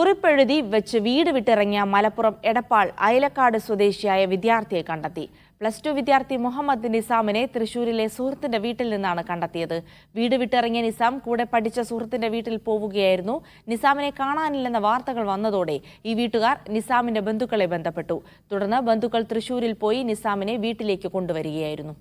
കുറിപ്പെഴുതി വെച്ച് വീട് വിട്ടിറങ്ങിയ മലപ്പുറം എടപ്പാൾ അയലക്കാട് സ്വദേശിയായ വിദ്യാർത്ഥിയെ കണ്ടെത്തി പ്ലസ് ടു വിദ്യാർത്ഥി മുഹമ്മദ് നിസാമിനെ തൃശൂരിലെ സുഹൃത്തിന്റെ വീട്ടിൽ നിന്നാണ് കണ്ടെത്തിയത് വീട് വിട്ടിറങ്ങിയ നിസാം കൂടെ പഠിച്ച സുഹൃത്തിന്റെ വീട്ടിൽ പോവുകയായിരുന്നു നിസാമിനെ കാണാനില്ലെന്ന വാർത്തകൾ വന്നതോടെ ഈ വീട്ടുകാർ നിസാമിന്റെ ബന്ധുക്കളെ ബന്ധപ്പെട്ടു തുടർന്ന് ബന്ധുക്കൾ തൃശൂരിൽ പോയി നിസാമിനെ വീട്ടിലേക്ക് കൊണ്ടുവരികയായിരുന്നു